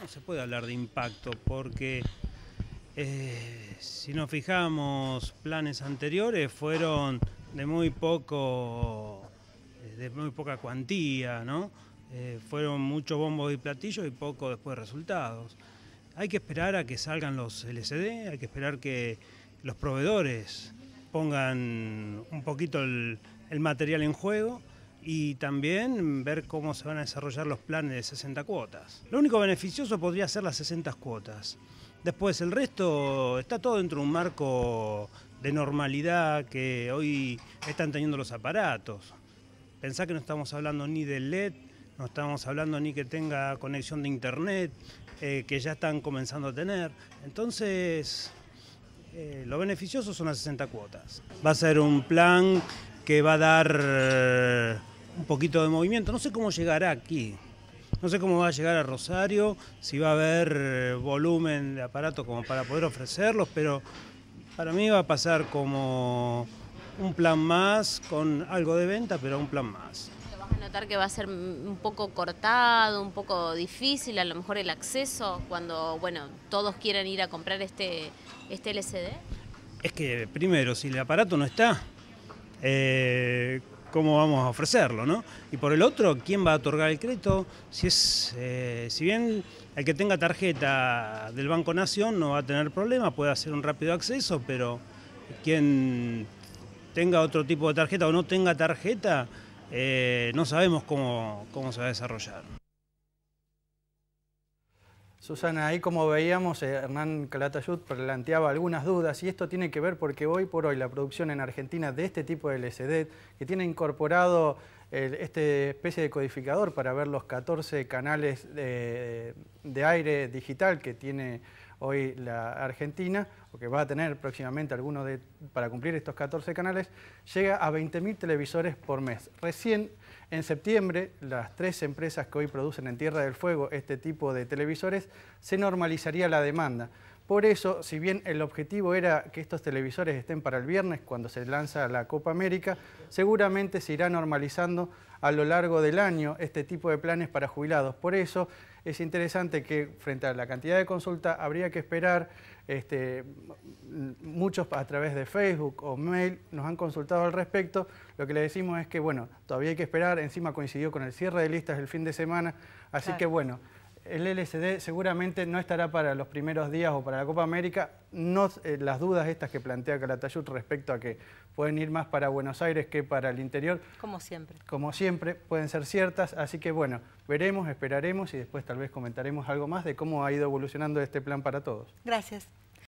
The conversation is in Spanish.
no se puede hablar de impacto porque eh, si nos fijamos planes anteriores fueron de muy poco eh, de muy poca cuantía, ¿no? Eh, fueron muchos bombos y platillos y poco después resultados. Hay que esperar a que salgan los LCD, hay que esperar que los proveedores pongan un poquito el material en juego y también ver cómo se van a desarrollar los planes de 60 cuotas. Lo único beneficioso podría ser las 60 cuotas. Después el resto está todo dentro de un marco de normalidad que hoy están teniendo los aparatos. Pensá que no estamos hablando ni del LED, no estamos hablando ni que tenga conexión de internet, eh, que ya están comenzando a tener. Entonces, eh, lo beneficioso son las 60 cuotas. Va a ser un plan que va a dar eh, un poquito de movimiento. No sé cómo llegará aquí. No sé cómo va a llegar a Rosario, si va a haber eh, volumen de aparato como para poder ofrecerlos, pero para mí va a pasar como un plan más, con algo de venta, pero un plan más. ¿Vas a notar que va a ser un poco cortado, un poco difícil a lo mejor el acceso cuando, bueno, todos quieran ir a comprar este, este LCD? Es que primero, si el aparato no está, eh, cómo vamos a ofrecerlo, ¿no? Y por el otro, ¿quién va a otorgar el crédito? Si es, eh, si bien el que tenga tarjeta del Banco Nación no va a tener problema, puede hacer un rápido acceso, pero quien tenga otro tipo de tarjeta o no tenga tarjeta, eh, no sabemos cómo, cómo se va a desarrollar. Susana, ahí como veíamos, eh, Hernán Calatayud planteaba algunas dudas y esto tiene que ver porque hoy por hoy la producción en Argentina de este tipo de LCD, que tiene incorporado esta este especie de codificador para ver los 14 canales de aire digital que tiene hoy la Argentina, o que va a tener próximamente alguno para cumplir estos 14 canales, llega a 20.000 televisores por mes. Recién en septiembre, las tres empresas que hoy producen en Tierra del Fuego este tipo de televisores, se normalizaría la demanda. Por eso, si bien el objetivo era que estos televisores estén para el viernes cuando se lanza la Copa América, seguramente se irá normalizando a lo largo del año este tipo de planes para jubilados. Por eso es interesante que frente a la cantidad de consulta habría que esperar, este, muchos a través de Facebook o mail nos han consultado al respecto, lo que le decimos es que bueno, todavía hay que esperar, encima coincidió con el cierre de listas el fin de semana, así que bueno el LSD seguramente no estará para los primeros días o para la Copa América. No, eh, las dudas estas que plantea Calatayud respecto a que pueden ir más para Buenos Aires que para el interior. Como siempre. Como siempre, pueden ser ciertas. Así que bueno, veremos, esperaremos y después tal vez comentaremos algo más de cómo ha ido evolucionando este plan para todos. Gracias.